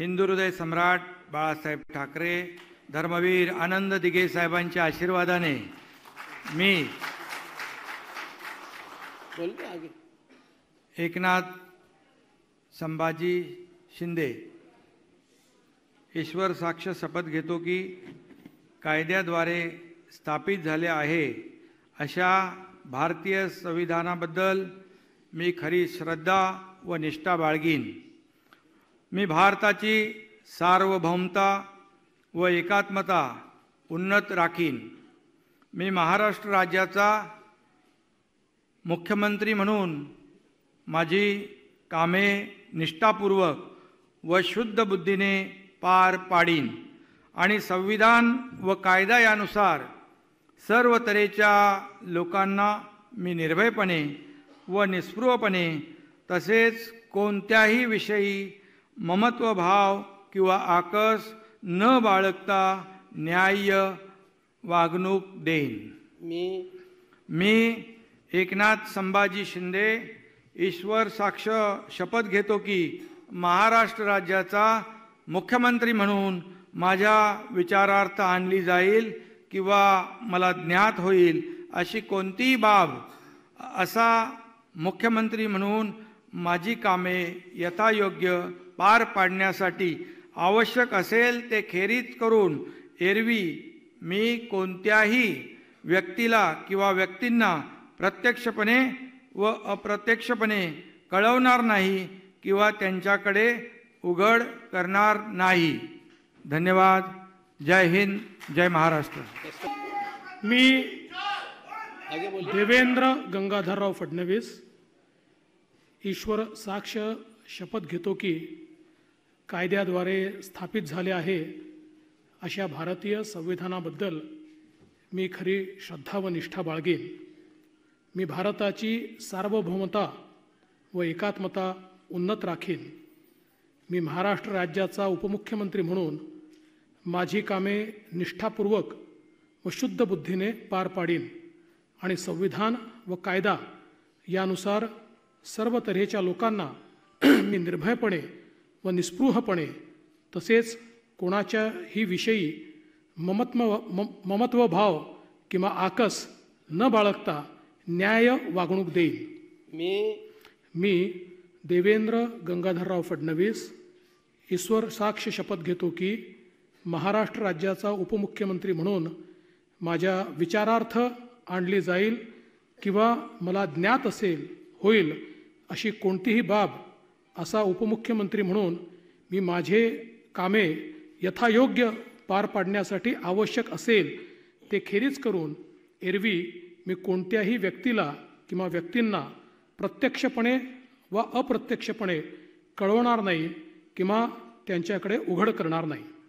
हिंदुहृदय सम्राट बाळासाहेब ठाकरे धर्मवीर आनंद दिघे साहेबांच्या आशीर्वादाने मी एकनाथ संभाजी शिंदे ईश्वर साक्ष शपथ घेतो की कायद्याद्वारे स्थापित झाले आहे अशा भारतीय संविधानाबद्दल मी खरी श्रद्धा व निष्ठा बाळगीन मी भारताची सार्वभौमता व एकात्मता उन्नत राखीन मी महाराष्ट्र राज्याचा मुख्यमंत्री म्हणून माझी कामे निष्ठापूर्वक व शुद्ध बुद्धीने पार पाडीन आणि संविधान व कायदा यानुसार सर्व तऱ्हेच्या लोकांना मी निर्भयपणे व निस्पृहपणे तसेच कोणत्याही विषयी ममत्व भाव किंवा आकस न बाळगता न्याय्य वागणूक देईन मी मी एकनाथ संभाजी शिंदे ईश्वर साक्ष शपथ घेतो की महाराष्ट्र राज्याचा मुख्यमंत्री म्हणून माझ्या विचारार्थ आणली जाईल किंवा मला ज्ञात होईल अशी कोणतीही बाब असा मुख्यमंत्री म्हणून माझी कामे यथायोग्य पार पाडण्यासाठी आवश्यक असेल ते खेरीज करून एरवी मी कोणत्याही व्यक्तीला किंवा व्यक्तींना प्रत्यक्षपणे व अप्रत्यक्षपणे कळवणार नाही किंवा त्यांच्याकडे उघड करणार नाही धन्यवाद जय हिंद जय महाराष्ट्र मी देवेंद्र गंगाधरराव फडणवीस ईश्वर साक्ष शपथ घेतो की कायद्याद्वारे स्थापित झाले आहे अशा भारतीय संविधानाबद्दल मी खरी श्रद्धा व निष्ठा बाळगेन मी भारताची सार्वभौमता व एकात्मता उन्नत राखेन मी महाराष्ट्र राज्याचा उपमुख्यमंत्री म्हणून माझी कामे निष्ठापूर्वक व शुद्ध बुद्धीने पार पाडीन आणि संविधान व कायदा यानुसार सर्व तऱ्हेच्या लोकांना मी निर्भयपणे व निस्पृहपणे तसेच कोणाच्याही विषयी ममत्व मम ममत्वभाव किंवा आकस न बाळगता न्याय वागणूक देईन मी मी देवेंद्र गंगाधरराव फडणवीस ईश्वर साक्ष शपथ घेतो की महाराष्ट्र राज्याचा उपमुख्यमंत्री म्हणून माझ्या विचारार्थ आणली जाईल किंवा मला ज्ञात असेल होईल अशी कोणतीही बाब असा उपमुख्यमंत्री म्हणून मी माझे कामे यथायोग्य पार पाडण्यासाठी आवश्यक असेल ते खेरीज करून एरवी मी कोणत्याही व्यक्तीला किंवा व्यक्तींना प्रत्यक्षपणे व अप्रत्यक्षपणे कळवणार नाही किंवा त्यांच्याकडे उघड करणार नाही